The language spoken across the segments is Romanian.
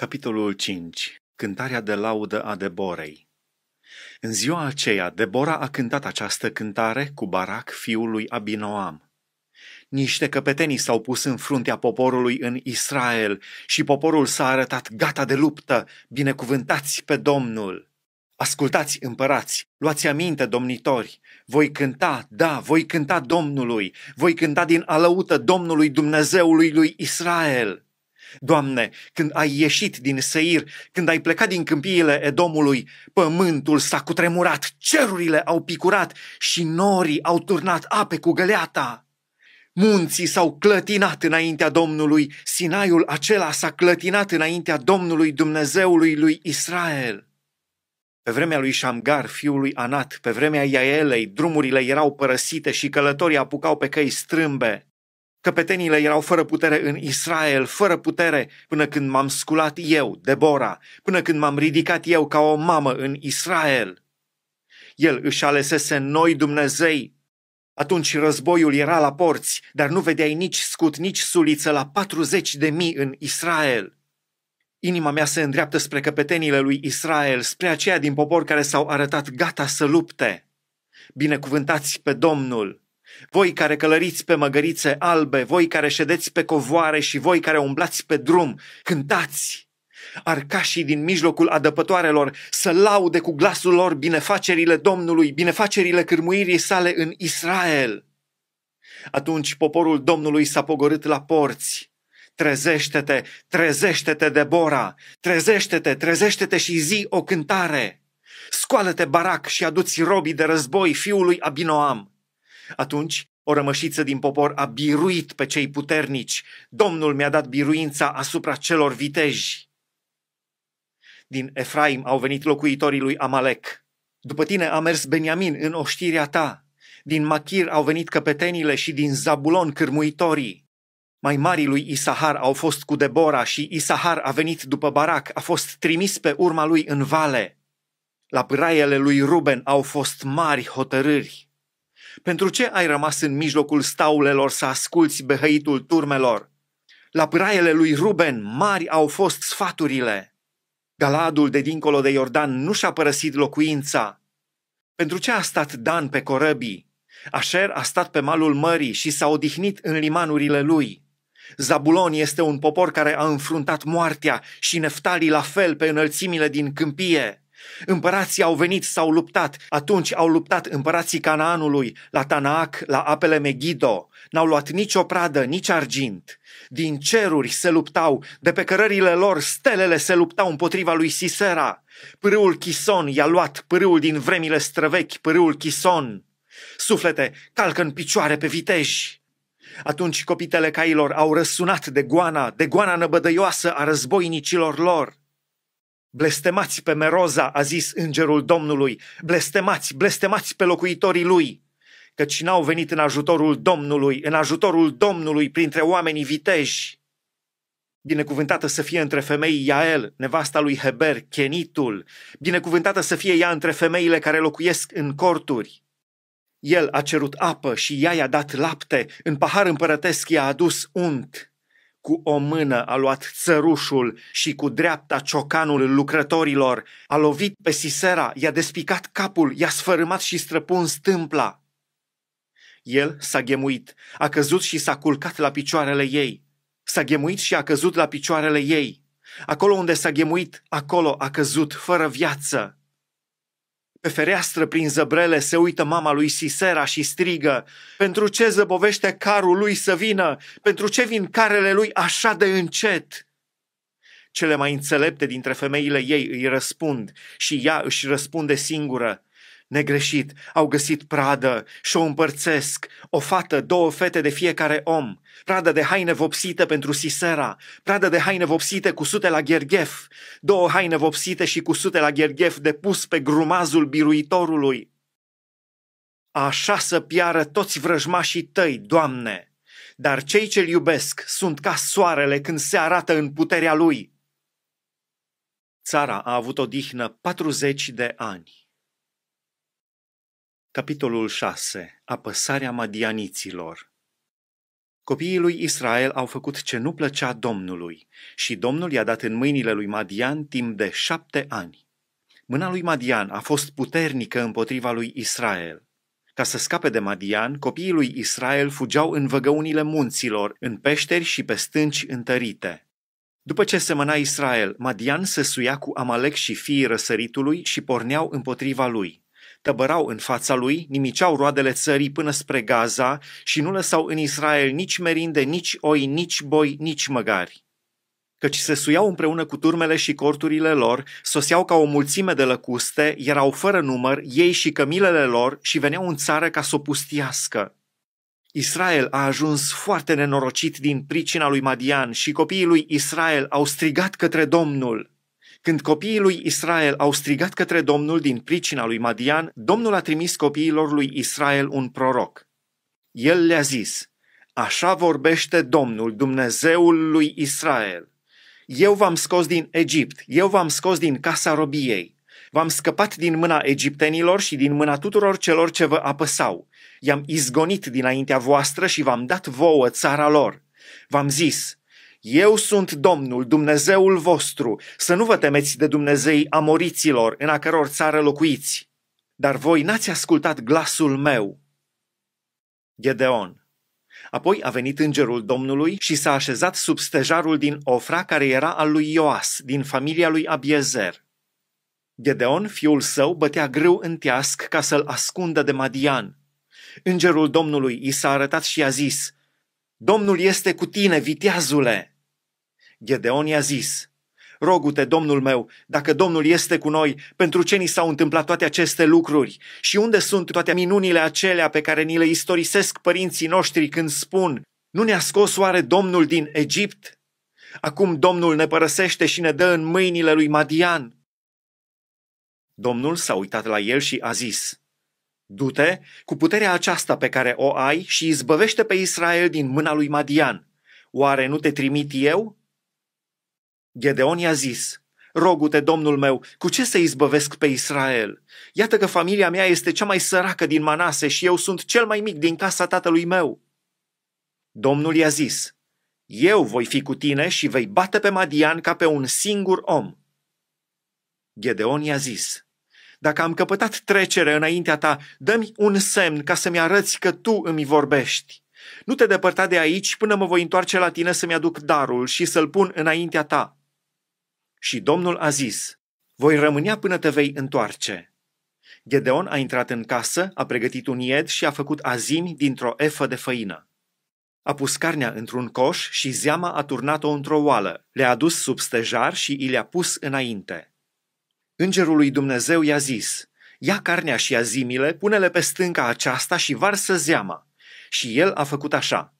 Capitolul 5. Cântarea de laudă a Deborei În ziua aceea, Debora a cântat această cântare cu Barac, fiul lui Abinoam. Niște căpetenii s-au pus în fruntea poporului în Israel și poporul s-a arătat gata de luptă, binecuvântați pe Domnul. Ascultați, împărați, luați aminte, domnitori, voi cânta, da, voi cânta Domnului, voi cânta din alăută Domnului Dumnezeului lui Israel. Doamne, când ai ieșit din Seir, când ai plecat din câmpiile Edomului, pământul s-a cutremurat, cerurile au picurat și norii au turnat ape cu găleata. Munții s-au clătinat înaintea Domnului, Sinaiul acela s-a clătinat înaintea Domnului Dumnezeului lui Israel. Pe vremea lui Șamgar, fiul lui Anat, pe vremea Iaelei, drumurile erau părăsite și călătorii apucau pe căi strâmbe. Căpetenile erau fără putere în Israel, fără putere până când m-am sculat eu, Debora, până când m-am ridicat eu ca o mamă în Israel. El își alesese noi Dumnezei. Atunci războiul era la porți, dar nu vedeai nici scut, nici suliță la 40 de mii în Israel. Inima mea se îndreaptă spre căpetenile lui Israel, spre aceia din popor care s-au arătat gata să lupte. Binecuvântați pe Domnul! voi care călăriți pe măgărițe albe, voi care ședeți pe covoare și voi care umblați pe drum, cântați! Arcașii din mijlocul adăpătoarelor să laude cu glasul lor binefacerile Domnului, binefacerile cârmuirii sale în Israel. Atunci poporul Domnului s-a pogorât la porți. Trezește-te, trezește-te, Debora, trezește-te, trezește-te și zi o cântare. Scoală-te, Barac, și aduți robii de război fiului Abinoam. Atunci, o rămășiță din popor a biruit pe cei puternici. Domnul mi-a dat biruința asupra celor viteji. Din Efraim au venit locuitorii lui Amalek. După tine a mers Beniamin în oștirea ta. Din Machir au venit căpetenile și din Zabulon cârmuitorii. Mai mari lui Isahar au fost cu Debora și Isahar a venit după Barak a fost trimis pe urma lui în vale. La pâraiele lui Ruben au fost mari hotărâri. Pentru ce ai rămas în mijlocul staulelor să asculți behăitul turmelor? La pâraiele lui Ruben mari au fost sfaturile. Galadul de dincolo de Iordan nu și-a părăsit locuința. Pentru ce a stat Dan pe corăbii? Așer a stat pe malul mării și s-a odihnit în limanurile lui. Zabulon este un popor care a înfruntat moartea și Neftali la fel pe înălțimile din câmpie. Împărații au venit, s-au luptat. Atunci au luptat împărații Canaanului, la Tanaac, la apele Megido. N-au luat nicio pradă, nici argint. Din ceruri se luptau, de pe cărările lor stelele se luptau împotriva lui Sisera. Pârâul Chison i-a luat, pârâul din vremile străvechi, pârâul Chison. Suflete, calcă în picioare pe viteji. Atunci copitele cailor au răsunat de goana, de goana năbădăioasă a războinicilor lor. Blestemați pe Meroza, a zis îngerul Domnului, blestemați, blestemați pe locuitorii lui, căci n-au venit în ajutorul Domnului, în ajutorul Domnului printre oamenii viteji. Binecuvântată să fie între femei Iael, nevasta lui Heber, Chenitul, binecuvântată să fie ea între femeile care locuiesc în corturi. El a cerut apă și ea i-a dat lapte, în pahar împărătesc i-a adus unt. Cu o mână a luat țărușul și cu dreapta ciocanul lucrătorilor. A lovit pe Sisera, i-a despicat capul, i-a sfărâmat și străpuns stâmpla. El s-a ghemuit, a căzut și s-a culcat la picioarele ei. S-a ghemuit și a căzut la picioarele ei. Acolo unde s-a ghemuit, acolo a căzut, fără viață. Pe fereastră prin zăbrele se uită mama lui Sisera și strigă, pentru ce zăbovește carul lui să vină, pentru ce vin carele lui așa de încet? Cele mai înțelepte dintre femeile ei îi răspund și ea își răspunde singură, negreșit, au găsit pradă și o împărțesc, o fată, două fete de fiecare om, pradă de haine vopsite pentru Sisera, pradă de haine vopsite cu sute la gherghef, două haine vopsite și cu sute la gherghef depus pe grumazul biruitorului. Așa să piară toți vrăjmașii tăi, Doamne, dar cei ce-L iubesc sunt ca soarele când se arată în puterea Lui. Țara a avut o dihnă 40 de ani. Capitolul 6. Apăsarea madianiților Copiii lui Israel au făcut ce nu plăcea Domnului și Domnul i-a dat în mâinile lui Madian timp de șapte ani. Mâna lui Madian a fost puternică împotriva lui Israel. Ca să scape de Madian, copiii lui Israel fugeau în văgăunile munților, în peșteri și pe stânci întărite. După ce semăna Israel, Madian se suia cu Amalek și fiii răsăritului și porneau împotriva lui tăbărau în fața lui, nimiceau roadele țării până spre Gaza și nu lăsau în Israel nici merinde, nici oi, nici boi, nici măgari. Căci se suiau împreună cu turmele și corturile lor, soseau ca o mulțime de lăcuste, erau fără număr, ei și cămilele lor și veneau în țară ca să o pustiască. Israel a ajuns foarte nenorocit din pricina lui Madian și copiii lui Israel au strigat către Domnul – când copiii lui Israel au strigat către Domnul din pricina lui Madian, Domnul a trimis copiilor lui Israel un proroc. El le-a zis, așa vorbește Domnul, Dumnezeul lui Israel. Eu v-am scos din Egipt, eu v-am scos din casa robiei. V-am scăpat din mâna egiptenilor și din mâna tuturor celor ce vă apăsau. I-am izgonit dinaintea voastră și v-am dat vouă țara lor. V-am zis, eu sunt Domnul, Dumnezeul vostru, să nu vă temeți de Dumnezei amoriților, în a căror țară locuiți. Dar voi n-ați ascultat glasul meu. Gedeon Apoi a venit îngerul Domnului și s-a așezat sub stejarul din Ofra, care era al lui Ioas, din familia lui Abiezer. Gedeon, fiul său, bătea greu în teasc ca să-l ascundă de Madian. Îngerul Domnului i s-a arătat și i-a zis – Domnul este cu tine, viteazule! Gedeon i-a zis, Rogu-te, domnul meu, dacă domnul este cu noi, pentru ce ni s-au întâmplat toate aceste lucruri? Și unde sunt toate minunile acelea pe care ni le istorisesc părinții noștri când spun, nu ne-a scos oare domnul din Egipt? Acum domnul ne părăsește și ne dă în mâinile lui Madian. Domnul s-a uitat la el și a zis, Du-te cu puterea aceasta pe care o ai și izbăvește pe Israel din mâna lui Madian. Oare nu te trimit eu? Gedeon i-a zis, Rogu-te, domnul meu, cu ce să izbăvesc pe Israel? Iată că familia mea este cea mai săracă din Manase și eu sunt cel mai mic din casa tatălui meu. Domnul i-a zis, eu voi fi cu tine și vei bate pe Madian ca pe un singur om. Gedeon i-a zis, dacă am căpătat trecere înaintea ta, dă-mi un semn ca să-mi arăți că tu îmi vorbești. Nu te depărta de aici până mă voi întoarce la tine să-mi aduc darul și să-l pun înaintea ta. Și Domnul a zis, voi rămânea până te vei întoarce. Gedeon a intrat în casă, a pregătit un ied și a făcut azimi dintr-o efă de făină. A pus carnea într-un coș și zeama a turnat-o într-o oală, le-a adus sub stejar și i le-a pus înainte. Îngerul lui Dumnezeu i-a zis, ia carnea și ia zimile, pune-le pe stânca aceasta și varsă zeama. Și el a făcut așa.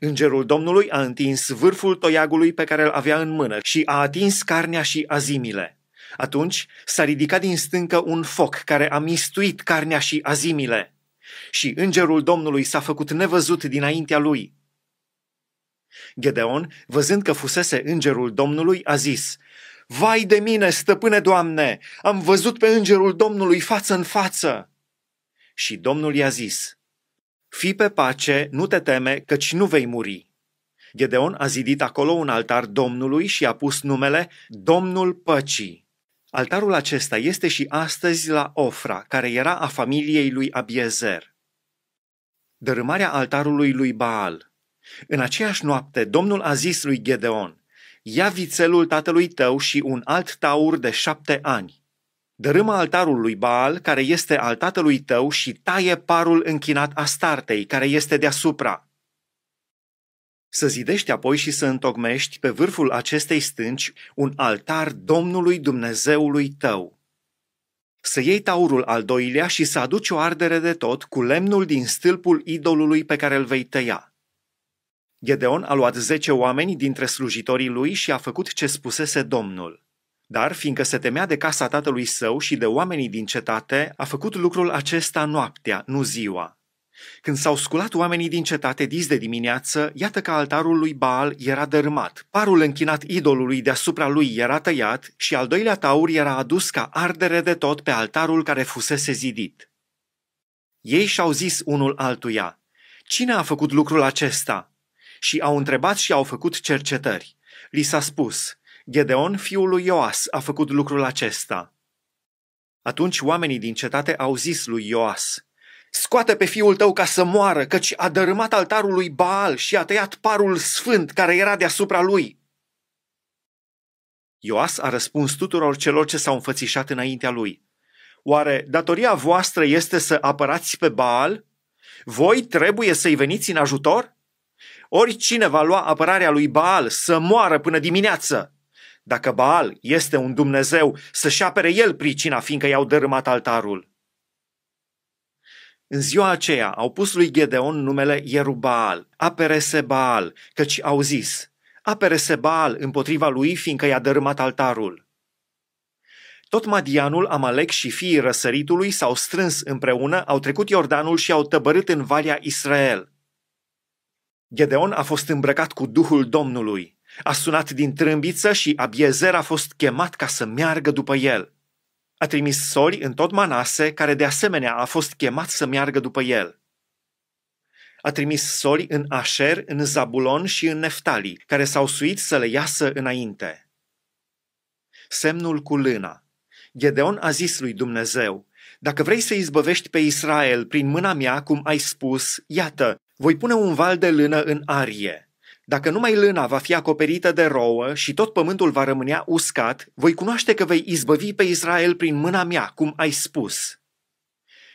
Îngerul Domnului a întins vârful toiagului pe care îl avea în mână și a atins carnea și azimile. Atunci s-a ridicat din stâncă un foc care a mistuit carnea și azimile. Și îngerul Domnului s-a făcut nevăzut dinaintea lui. Gedeon, văzând că fusese îngerul Domnului, a zis, Vai de mine, stăpâne Doamne, am văzut pe îngerul Domnului față în față. Și Domnul i-a zis, Fii pe pace, nu te teme, căci nu vei muri. Gedeon a zidit acolo un altar Domnului și a pus numele Domnul Păcii. Altarul acesta este și astăzi la Ofra, care era a familiei lui Abiezer. Dărâmarea altarului lui Baal. În aceeași noapte, Domnul a zis lui Gedeon, Ia vițelul tatălui tău și un alt taur de șapte ani. Dărâmă altarul lui Baal, care este al tatălui tău, și taie parul închinat Astartei, care este deasupra. Să zidești apoi și să întocmești pe vârful acestei stânci un altar Domnului Dumnezeului tău. Să iei taurul al doilea și să aduci o ardere de tot cu lemnul din stâlpul idolului pe care îl vei tăia. Gedeon a luat zece oameni dintre slujitorii lui și a făcut ce spusese Domnul. Dar, fiindcă se temea de casa tatălui său și de oamenii din cetate, a făcut lucrul acesta noaptea, nu ziua. Când s-au sculat oamenii din cetate dis de dimineață, iată că altarul lui Baal era dărâmat, parul închinat idolului deasupra lui era tăiat și al doilea taur era adus ca ardere de tot pe altarul care fusese zidit. Ei și-au zis unul altuia, Cine a făcut lucrul acesta? și au întrebat și au făcut cercetări. Li s-a spus, Gedeon, fiul lui Ioas, a făcut lucrul acesta. Atunci oamenii din cetate au zis lui Ioas, Scoate pe fiul tău ca să moară, căci a dărâmat altarul lui Baal și a tăiat parul sfânt care era deasupra lui. Ioas a răspuns tuturor celor ce s-au înfățișat înaintea lui. Oare datoria voastră este să apărați pe Baal? Voi trebuie să-i veniți în ajutor? Oricine va lua apărarea lui Baal să moară până dimineață. Dacă Baal este un Dumnezeu, să-și apere el pricina, fiindcă i-au dărâmat altarul. În ziua aceea au pus lui Gedeon numele Ierubaal, apere-se Baal, căci au zis, apere-se Baal împotriva lui, fiindcă i-a dărâmat altarul. Tot Madianul, Amalek și fiii răsăritului s-au strâns împreună, au trecut Iordanul și au tăbărât în Valea Israel. Gedeon a fost îmbrăcat cu Duhul Domnului, a sunat din trâmbiță și Abiezer a fost chemat ca să meargă după el. A trimis soli în tot Manase, care de asemenea a fost chemat să meargă după el. A trimis soli în Asher, în Zabulon și în Neftali, care s-au suit să le iasă înainte. Semnul cu lâna Gedeon a zis lui Dumnezeu, dacă vrei să izbăvești pe Israel prin mâna mea, cum ai spus, iată, voi pune un val de lână în arie. Dacă numai lâna va fi acoperită de rouă și tot pământul va rămâne uscat, voi cunoaște că vei izbăvi pe Israel prin mâna mea, cum ai spus.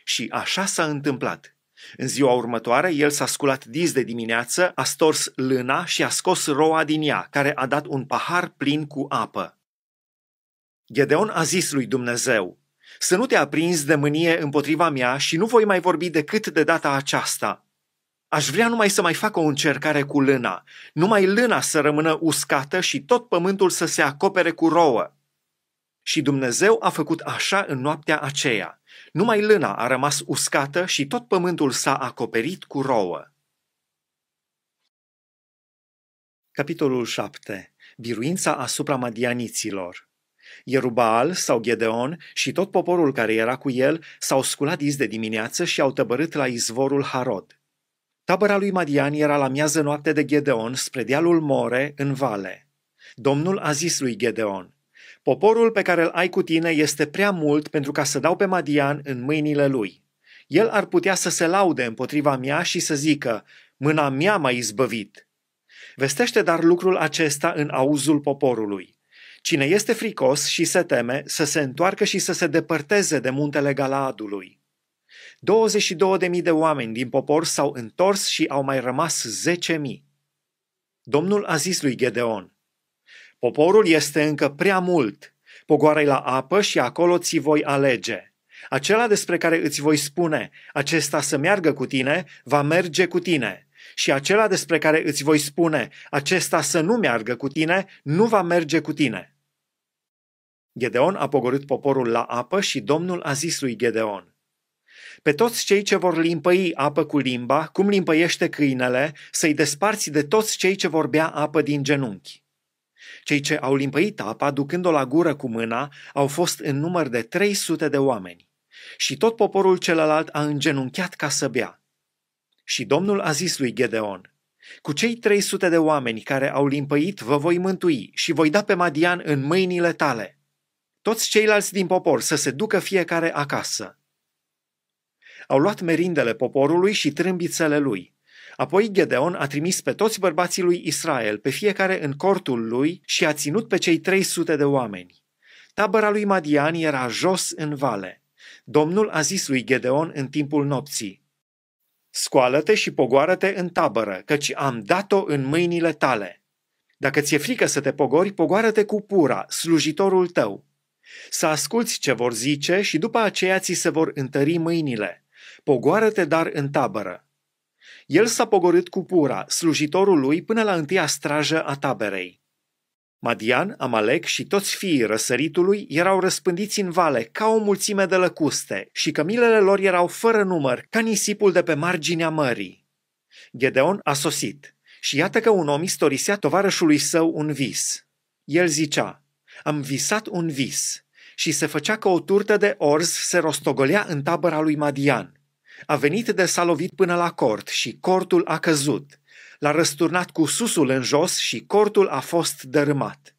Și așa s-a întâmplat. În ziua următoare, el s-a sculat dis de dimineață, a stors lâna și a scos roa din ea, care a dat un pahar plin cu apă. Gedeon a zis lui Dumnezeu, să nu te aprinzi de mânie împotriva mea și nu voi mai vorbi decât de data aceasta. Aș vrea numai să mai fac o încercare cu lâna, numai lâna să rămână uscată și tot pământul să se acopere cu rouă. Și Dumnezeu a făcut așa în noaptea aceea. Numai lâna a rămas uscată și tot pământul s-a acoperit cu rouă. Capitolul 7. Biruința asupra madianiților. Ierubal sau Gedeon și tot poporul care era cu el s-au sculat iz de dimineață și au tăbărât la izvorul Harod. Tabăra lui Madian era la miază noapte de Gedeon spre dealul More, în vale. Domnul a zis lui Gedeon, Poporul pe care îl ai cu tine este prea mult pentru ca să dau pe Madian în mâinile lui. El ar putea să se laude împotriva mea și să zică, mâna mea m-a izbăvit. Vestește dar lucrul acesta în auzul poporului. Cine este fricos și se teme să se întoarcă și să se depărteze de muntele Galaadului. 22.000 de oameni din popor s-au întors și au mai rămas 10.000. Domnul a zis lui Gedeon, Poporul este încă prea mult, pogoarei la apă și acolo ți voi alege. Acela despre care îți voi spune, acesta să meargă cu tine, va merge cu tine. Și acela despre care îți voi spune, acesta să nu meargă cu tine, nu va merge cu tine. Gedeon a pogorât poporul la apă și Domnul a zis lui Gedeon, pe toți cei ce vor limpăi apă cu limba, cum limpăiește câinele, să-i desparți de toți cei ce vor bea apă din genunchi. Cei ce au limpăit apa, ducând-o la gură cu mâna, au fost în număr de 300 de oameni. Și tot poporul celălalt a îngenunchiat ca să bea. Și Domnul a zis lui Gedeon, cu cei 300 de oameni care au limpăit vă voi mântui și voi da pe Madian în mâinile tale. Toți ceilalți din popor să se ducă fiecare acasă. Au luat merindele poporului și trâmbițele lui. Apoi Gedeon a trimis pe toți bărbații lui Israel, pe fiecare în cortul lui, și a ținut pe cei 300 de oameni. Tabăra lui Madian era jos în vale. Domnul a zis lui Gedeon în timpul nopții, Scoală-te și pogoară-te în tabără, căci am dat-o în mâinile tale. Dacă ți-e frică să te pogori, pogoară-te cu Pura, slujitorul tău. Să asculți ce vor zice și după aceea ți se vor întări mâinile Pogoară-te dar în tabără. El s-a pogorât cu Pura, slujitorul lui, până la întâia strajă a taberei. Madian, Amalek și toți fiii răsăritului erau răspândiți în vale ca o mulțime de lăcuste și cămilele lor erau fără număr, ca nisipul de pe marginea mării. Gedeon a sosit și iată că un om istorisea tovarășului său un vis. El zicea, am visat un vis și se făcea că o turtă de orz se rostogolea în tabăra lui Madian – a venit de s-a lovit până la cort și cortul a căzut. L-a răsturnat cu susul în jos și cortul a fost dărâmat.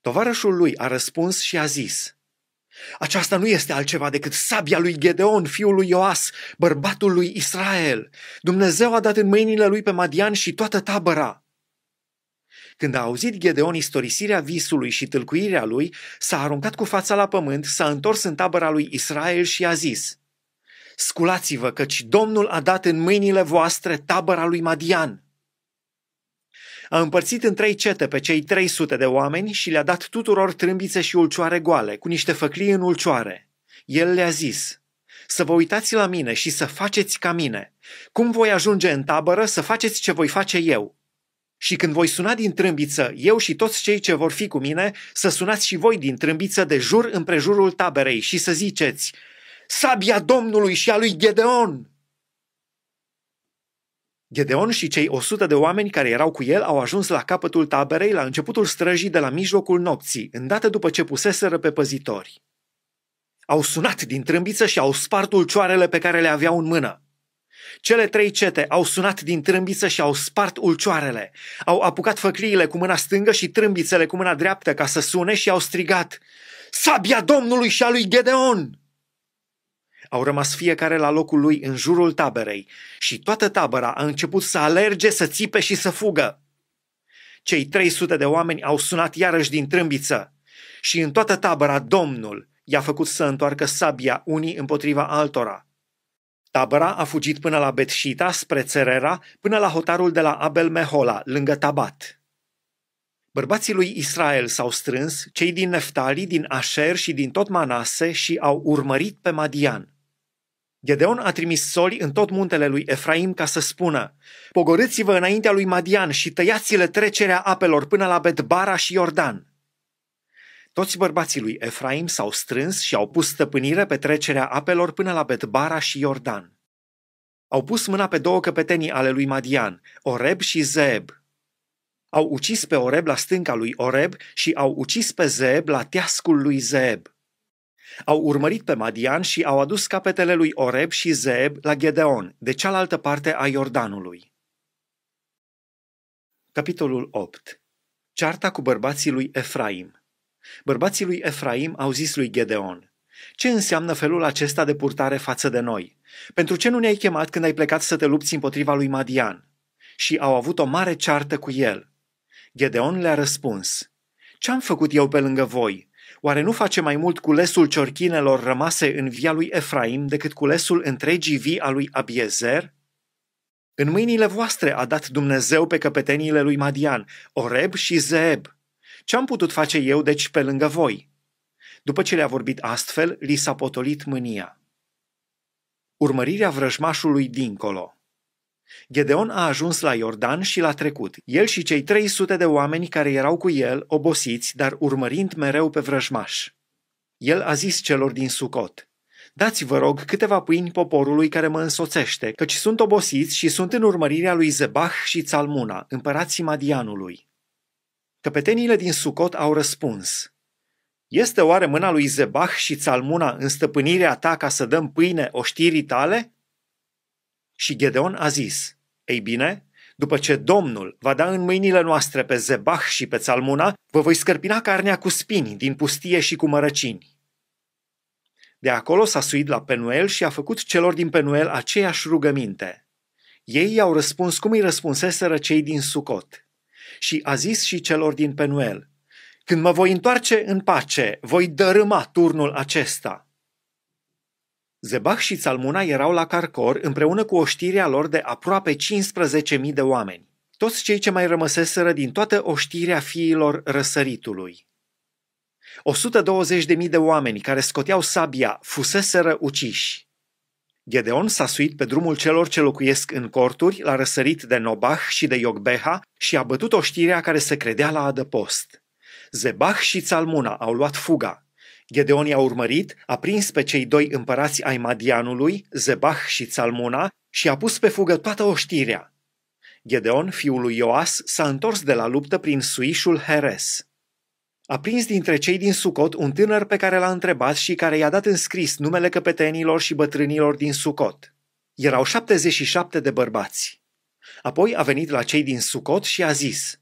Tovarășul lui a răspuns și a zis, aceasta nu este altceva decât sabia lui Gedeon, fiul lui Ioas, bărbatul lui Israel. Dumnezeu a dat în mâinile lui pe Madian și toată tabăra. Când a auzit Gedeon istorisirea visului și tâlcuirea lui, s-a aruncat cu fața la pământ, s-a întors în tabăra lui Israel și a zis – Sculați-vă, căci Domnul a dat în mâinile voastre tabăra lui Madian. A împărțit în trei cete pe cei 300 de oameni și le-a dat tuturor trâmbițe și ulcioare goale, cu niște făclii în ulcioare. El le-a zis, să vă uitați la mine și să faceți ca mine. Cum voi ajunge în tabără, să faceți ce voi face eu. Și când voi suna din trâmbiță, eu și toți cei ce vor fi cu mine, să sunați și voi din trâmbiță de jur împrejurul taberei și să ziceți, sabia Domnului și a lui Gedeon. Gedeon și cei 100 de oameni care erau cu el au ajuns la capătul taberei la începutul străjii de la mijlocul nopții, îndată după ce puseseră pe păzitori. Au sunat din trâmbiță și au spart ulcioarele pe care le aveau în mână. Cele trei cete au sunat din trâmbiță și au spart ulcioarele. Au apucat făcliile cu mâna stângă și trâmbițele cu mâna dreaptă ca să sune și au strigat Sabia Domnului și a lui Gedeon! Au rămas fiecare la locul lui în jurul taberei și toată tabăra a început să alerge, să țipe și să fugă. Cei 300 de oameni au sunat iarăși din trâmbiță și în toată tabăra Domnul i-a făcut să întoarcă sabia unii împotriva altora. Tabăra a fugit până la Betșita, spre Țerera, până la hotarul de la Abel Mehola, lângă Tabat. Bărbații lui Israel s-au strâns, cei din Neftali, din Asher și din tot Manase și au urmărit pe Madian. Gedeon a trimis soli în tot muntele lui Efraim ca să spună, Pogorâți-vă înaintea lui Madian și tăiați-le trecerea apelor până la Betbara și Iordan. Toți bărbații lui Efraim s-au strâns și au pus stăpânire pe trecerea apelor până la Betbara și Iordan. Au pus mâna pe două căpetenii ale lui Madian, Oreb și Zeb. Au ucis pe Oreb la stânca lui Oreb și au ucis pe Zeb la teascul lui Zeb. Au urmărit pe Madian și au adus capetele lui Oreb și Zeb la Gedeon, de cealaltă parte a Iordanului. Capitolul 8. Cearta cu bărbații lui Efraim Bărbații lui Efraim au zis lui Gedeon, Ce înseamnă felul acesta de purtare față de noi? Pentru ce nu ne-ai chemat când ai plecat să te lupți împotriva lui Madian? Și au avut o mare ceartă cu el. Gedeon le-a răspuns, Ce-am făcut eu pe lângă voi?" Oare nu face mai mult culesul ciorchinelor rămase în via lui Efraim decât culesul întregii vii a lui Abiezer? În mâinile voastre a dat Dumnezeu pe căpeteniile lui Madian, Oreb și Zeeb. Ce am putut face eu, deci, pe lângă voi? După ce le-a vorbit astfel, li s-a potolit mânia. Urmărirea vrăjmașului dincolo Gedeon a ajuns la Iordan și l-a trecut. El și cei 300 de oameni care erau cu el, obosiți, dar urmărind mereu pe vrăjmaș. El a zis celor din Sucot, Dați, vă rog, câteva pâini poporului care mă însoțește, căci sunt obosiți și sunt în urmărirea lui Zebah și Țalmuna, împărații Madianului. Căpetenile din Sucot au răspuns, Este oare mâna lui Zebah și Țalmuna în stăpânirea ta ca să dăm pâine oștirii tale? Și Gedeon a zis, ei bine, după ce Domnul va da în mâinile noastre pe Zebah și pe Țalmuna, vă voi scărpina carnea cu spini din pustie și cu mărăcini. De acolo s-a suit la Penuel și a făcut celor din Penuel aceeași rugăminte. Ei i-au răspuns cum îi răspunseseră cei din Sucot. Și a zis și celor din Penuel, Când mă voi întoarce în pace, voi dărâma turnul acesta. Zebah și salmuna erau la Carcor împreună cu oștirea lor de aproape 15.000 de oameni, toți cei ce mai rămăseseră din toată oștirea fiilor răsăritului. 120.000 de oameni care scoteau sabia fuseseră uciși. Gedeon s-a suit pe drumul celor ce locuiesc în corturi, l-a răsărit de Nobah și de Iogbeha și a bătut oștirea care se credea la adăpost. Zebah și Țalmuna au luat fuga, Gedeon i-a urmărit, a prins pe cei doi împărați ai Madianului, Zebah și Țalmona, și a pus pe fugă toată oștirea. Gedeon, fiul lui Ioas, s-a întors de la luptă prin suișul Heres. A prins dintre cei din Sucot un tânăr pe care l-a întrebat și care i-a dat în scris numele căpetenilor și bătrânilor din Sucot. Erau 77 de bărbați. Apoi a venit la cei din Sucot și a zis,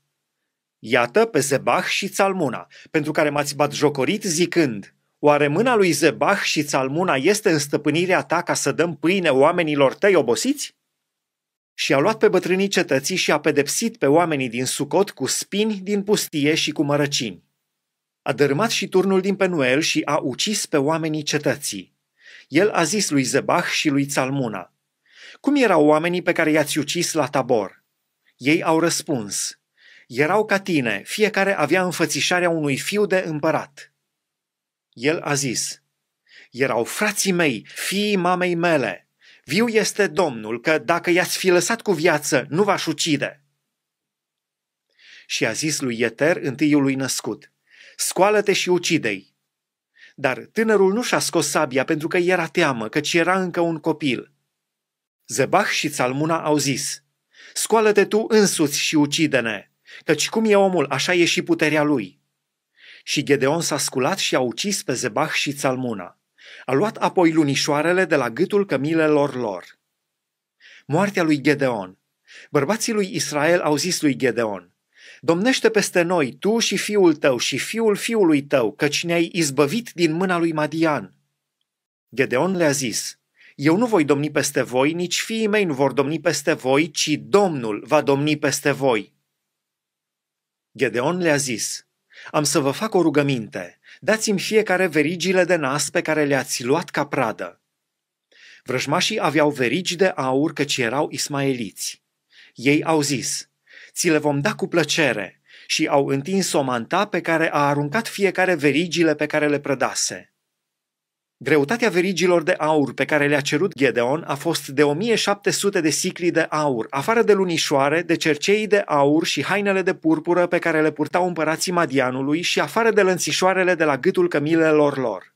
Iată pe Zebah și Țalmuna, pentru care m-ați bat jocorit zicând, Oare mâna lui Zebah și țalmuna este în stăpânirea ta ca să dăm pâine oamenilor tăi obosiți? Și a luat pe bătrânii cetății și a pedepsit pe oamenii din Sucot cu spini din pustie și cu mărăcini. A dărâmat și turnul din Penuel și a ucis pe oamenii cetății. El a zis lui Zebah și lui Țalmuna, Cum erau oamenii pe care i-ați ucis la tabor? Ei au răspuns, Erau ca tine, fiecare avea înfățișarea unui fiu de împărat.” El a zis, erau frații mei, fiii mamei mele. Viu este Domnul că dacă i-ați fi lăsat cu viață, nu v-aș ucide. Și a zis lui Ieter, lui născut, scoală-te și ucidei. Dar tânărul nu și-a scos sabia pentru că era teamă, căci era încă un copil. Zebah și Țalmuna au zis, scoală-te tu însuți și ucide-ne, căci cum e omul, așa e și puterea lui. Și Gedeon s-a sculat și a ucis pe Zebah și Țalmuna. A luat apoi lunișoarele de la gâtul cămilelor lor. Moartea lui Gedeon Bărbații lui Israel au zis lui Gedeon, Domnește peste noi, tu și fiul tău și fiul fiului tău, căci ne-ai izbăvit din mâna lui Madian. Gedeon le-a zis, Eu nu voi domni peste voi, nici fiii mei nu vor domni peste voi, ci Domnul va domni peste voi. Gedeon le-a zis, am să vă fac o rugăminte. Dați-mi fiecare verigile de nas pe care le-ați luat ca pradă. Vrăjmașii aveau verigi de aur căci erau ismaeliți. Ei au zis, ți le vom da cu plăcere, și au întins o manta pe care a aruncat fiecare verigile pe care le prădase. Greutatea verigilor de aur pe care le-a cerut Gedeon a fost de 1700 de sicli de aur, afară de lunișoare, de cerceii de aur și hainele de purpură pe care le purtau împărații Madianului și afară de lănțișoarele de la gâtul cămilelor lor.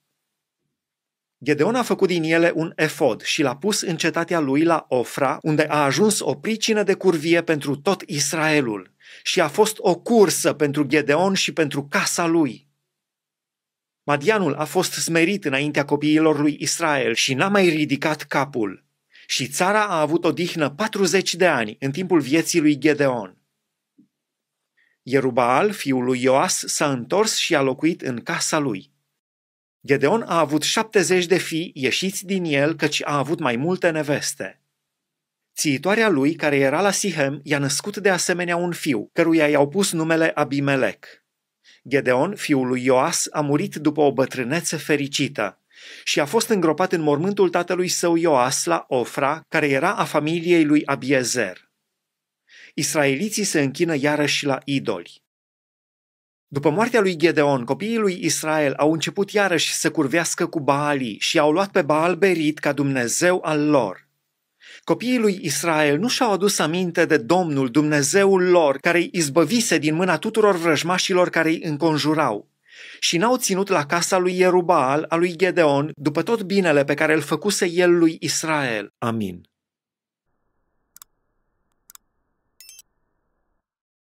Gedeon a făcut din ele un efod și l-a pus în cetatea lui la Ofra, unde a ajuns o pricină de curvie pentru tot Israelul și a fost o cursă pentru Gedeon și pentru casa lui. Madianul a fost smerit înaintea copiilor lui Israel și n-a mai ridicat capul. Și țara a avut o dihnă 40 de ani în timpul vieții lui Gedeon. Ierubaal, fiul lui Ioas, s-a întors și a locuit în casa lui. Gedeon a avut 70 de fii ieșiți din el, căci a avut mai multe neveste. Țiitoarea lui, care era la Sihem, i-a născut de asemenea un fiu, căruia i-au pus numele Abimelec. Gedeon, fiul lui Ioas, a murit după o bătrânețe fericită și a fost îngropat în mormântul tatălui său Ioas la Ofra, care era a familiei lui Abiezer. Israeliții se închină iarăși la idoli. După moartea lui Gedeon, copiii lui Israel au început iarăși să curvească cu Baali și au luat pe Baal Berit ca Dumnezeu al lor. Copiii lui Israel nu și-au adus aminte de Domnul, Dumnezeul lor, care îi izbăvise din mâna tuturor vrăjmașilor care îi înconjurau. Și n-au ținut la casa lui Ierubal, a lui Gedeon, după tot binele pe care îl făcuse el lui Israel. Amin.